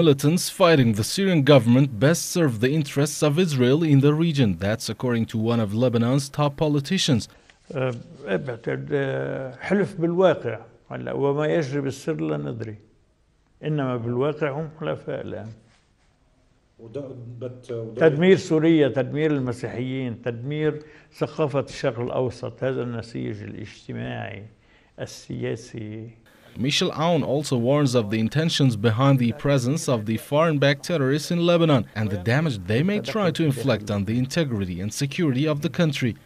Militants fighting the Syrian government best serve the interests of Israel in the region. That's according to one of Lebanon's top politicians. تدمير سوريا تدمير المسيحيين تدمير ثقافه الشرق الاوسط هذا النسيج الاجتماعي السياسي Michel Aoun also warns of the intentions behind the presence of the foreign-backed terrorists in Lebanon and the damage they may try to inflict on the integrity and security of the country.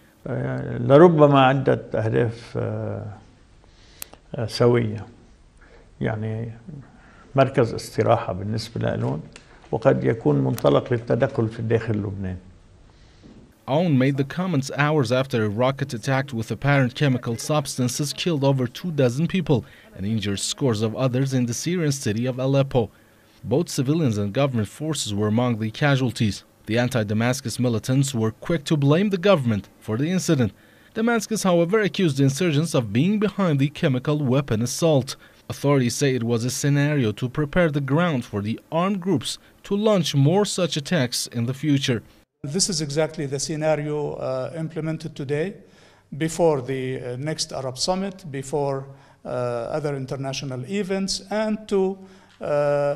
يعني مركز استراحة بالنسبة لألون، وقد يكون منطلق للتدخل في داخل لبنان Aoun made the comments hours after a rocket attack with apparent chemical substances killed over two dozen people and injured scores of others in the Syrian city of Aleppo. Both civilians and government forces were among the casualties. The anti-Damascus militants were quick to blame the government for the incident. Damascus, however, accused the insurgents of being behind the chemical weapon assault. Authorities say it was a scenario to prepare the ground for the armed groups to launch more such attacks in the future. This is exactly the scenario uh, implemented today before the uh, next Arab summit, before uh, other international events, and to uh,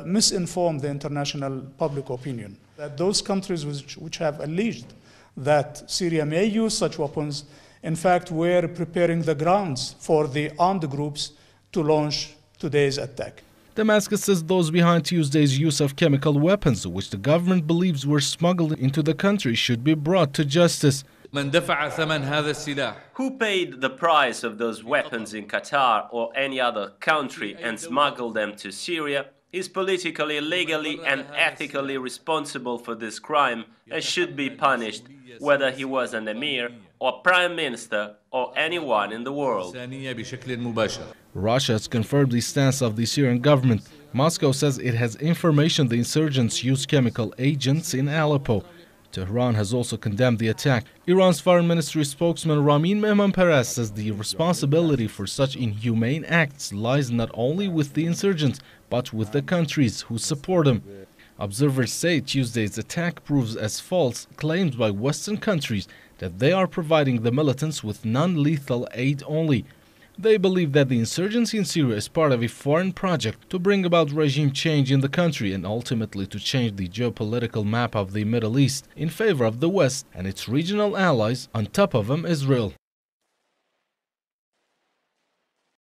misinform the international public opinion. That those countries which, which have alleged that Syria may use such weapons, in fact, were preparing the grounds for the armed groups to launch today's attack. Damascus says those behind Tuesday's use of chemical weapons, which the government believes were smuggled into the country, should be brought to justice. Who paid the price of those weapons in Qatar or any other country and smuggled them to Syria is politically, legally, and ethically responsible for this crime and should be punished, whether he was an emir or prime minister or anyone in the world. Russia has confirmed the stance of the Syrian government. Moscow says it has information the insurgents use chemical agents in Aleppo. Tehran has also condemned the attack. Iran's foreign ministry spokesman Ramin Mehmanperest says the responsibility for such inhumane acts lies not only with the insurgents, but with the countries who support them. Observers say Tuesday's attack proves as false claims by Western countries that they are providing the militants with non-lethal aid only, they believe that the insurgency in Syria is part of a foreign project to bring about regime change in the country and ultimately to change the geopolitical map of the Middle East in favor of the West and its regional allies, on top of them Israel.